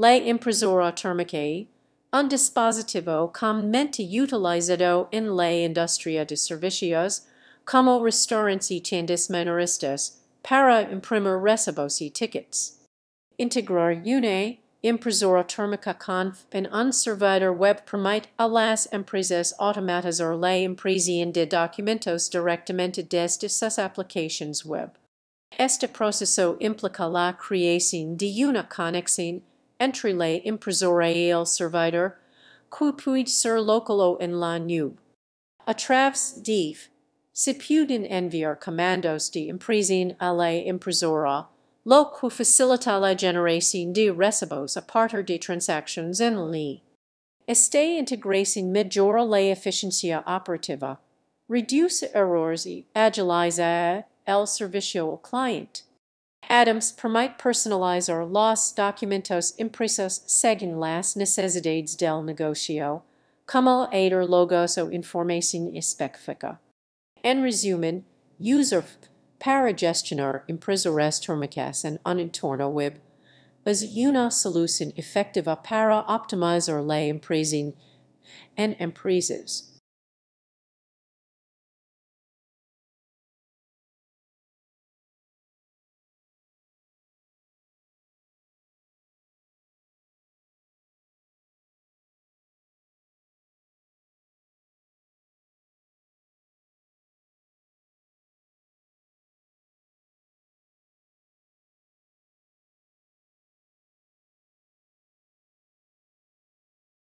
le impresora termicae, un dispositivo commente utilizado in la industria de servicios como restaurants y tiendas minoristas para imprimir recibos y tickets. Integrar une impresora termica con an un servidor web permite a las empresas automatizar la impresión de documentos directamente desde sus aplicaciones web. Este proceso implica la creación de una conexión entrile impresoriale servitor, qui puid ser localo in la nube. Atravs div, si pudin enviar commandos de imprisin alle impresora, lo qui facilita la generacin de recibos a parter de transactions en li. Este integracin mejora la eficiencia operativa, reduce errors e agiliza el servicio al client. Adams permite personalizar los documentos impresos según las necesidades del negocio, como ader logos o información específica. En resumen, user para gestionar impresores, térmicas en un entorno web es una solución efectiva para optimizar la impresión en empresas.